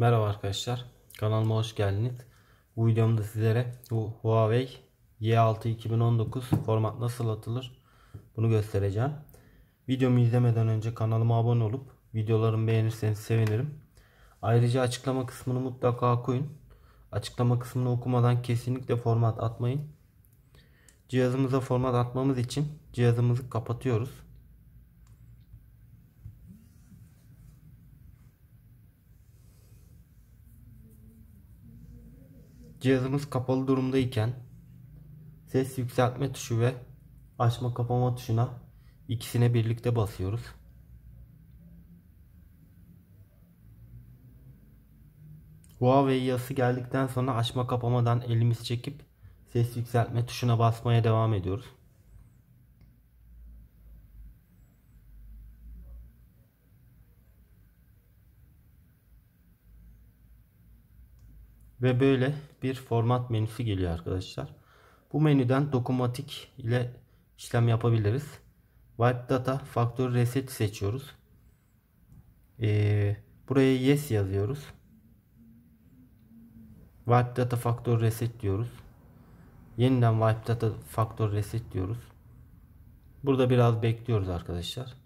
Merhaba arkadaşlar. Kanalıma hoş geldiniz. Bu videomda sizlere bu Huawei Y6 2019 format nasıl atılır bunu göstereceğim. Videomu izlemeden önce kanalıma abone olup videolarımı beğenirseniz sevinirim. Ayrıca açıklama kısmını mutlaka koyun. Açıklama kısmını okumadan kesinlikle format atmayın. Cihazımıza format atmamız için cihazımızı kapatıyoruz. cihazımız kapalı durumdayken ses yükseltme tuşu ve açma kapama tuşuna ikisine birlikte basıyoruz. Huawei yazısı geldikten sonra açma kapamadan elimizi çekip ses yükseltme tuşuna basmaya devam ediyoruz. Ve böyle bir format menüsü geliyor arkadaşlar. Bu menüden dokunmatik ile işlem yapabiliriz. Wipe Data Factory Reset seçiyoruz. Ee, buraya Yes yazıyoruz. Wipe Data Factory Reset diyoruz. Yeniden Wipe Data Factory Reset diyoruz. Burada biraz bekliyoruz arkadaşlar.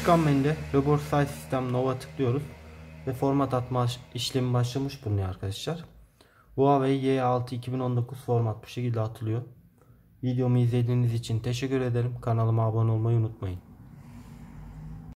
Çıkan menüde Robot Size System Nova tıklıyoruz. Ve format atma işlemi başlamış bulunuyor arkadaşlar. Huawei Y6 2019 format bu şekilde atılıyor. Videomu izlediğiniz için teşekkür ederim. Kanalıma abone olmayı unutmayın.